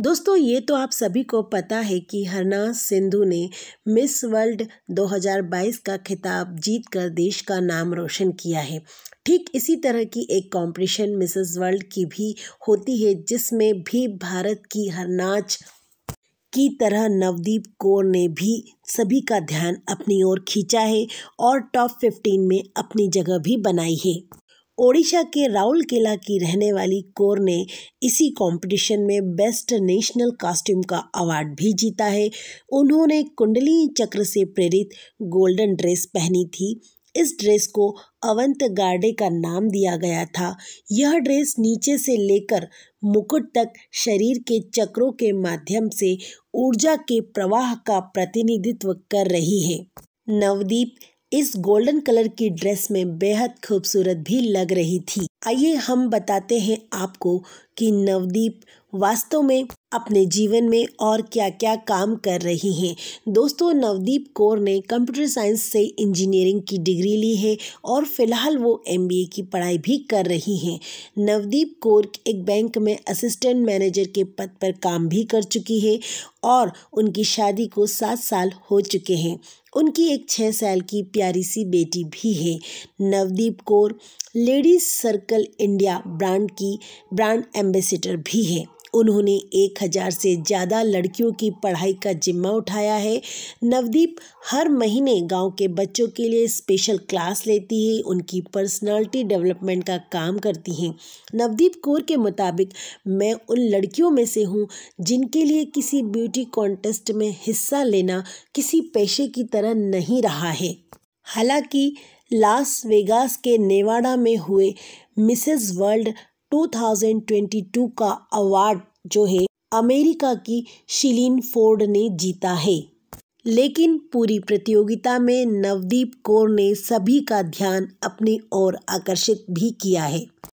दोस्तों ये तो आप सभी को पता है कि हरना सिंधु ने मिस वर्ल्ड 2022 का खिताब जीतकर देश का नाम रोशन किया है ठीक इसी तरह की एक कॉम्पिटिशन मिसेस वर्ल्ड की भी होती है जिसमें भी भारत की हरनाच की तरह नवदीप कौर ने भी सभी का ध्यान अपनी ओर खींचा है और टॉप 15 में अपनी जगह भी बनाई है ओडिशा के केला की रहने वाली कोर ने इसी कंपटीशन में बेस्ट नेशनल कॉस्ट्यूम का अवार्ड भी जीता है उन्होंने कुंडली चक्र से प्रेरित गोल्डन ड्रेस पहनी थी इस ड्रेस को अवंत गार्डे का नाम दिया गया था यह ड्रेस नीचे से लेकर मुकुट तक शरीर के चक्रों के माध्यम से ऊर्जा के प्रवाह का प्रतिनिधित्व कर रही है नवदीप इस गोल्डन कलर की ड्रेस में बेहद खूबसूरत भी लग रही थी आइए हम बताते हैं आपको कि नवदीप वास्तव में अपने जीवन में और क्या क्या काम कर रही हैं दोस्तों नवदीप कौर ने कंप्यूटर साइंस से इंजीनियरिंग की डिग्री ली है और फिलहाल वो एमबीए की पढ़ाई भी कर रही हैं नवदीप कौर एक बैंक में असिस्टेंट मैनेजर के पद पर काम भी कर चुकी है और उनकी शादी को सात साल हो चुके हैं उनकी एक छः साल की प्यारी सी बेटी भी है Navdeep Kaur ladies sir circle India brand की ब्रांड एम्बेसडर भी हैं उन्होंने एक हज़ार से ज़्यादा लड़कियों की पढ़ाई का जिम्मा उठाया है नवदीप हर महीने गांव के बच्चों के लिए स्पेशल क्लास लेती है उनकी पर्सनालिटी डेवलपमेंट का काम करती हैं नवदीप कौर के मुताबिक मैं उन लड़कियों में से हूं जिनके लिए किसी ब्यूटी कॉन्टेस्ट में हिस्सा लेना किसी पेशे की तरह नहीं रहा है हालांकि लास वेगास के नेवाडा में हुए मिसेस वर्ल्ड 2022 का अवार्ड जो है अमेरिका की शिलीन फोर्ड ने जीता है लेकिन पूरी प्रतियोगिता में नवदीप कौर ने सभी का ध्यान अपनी ओर आकर्षित भी किया है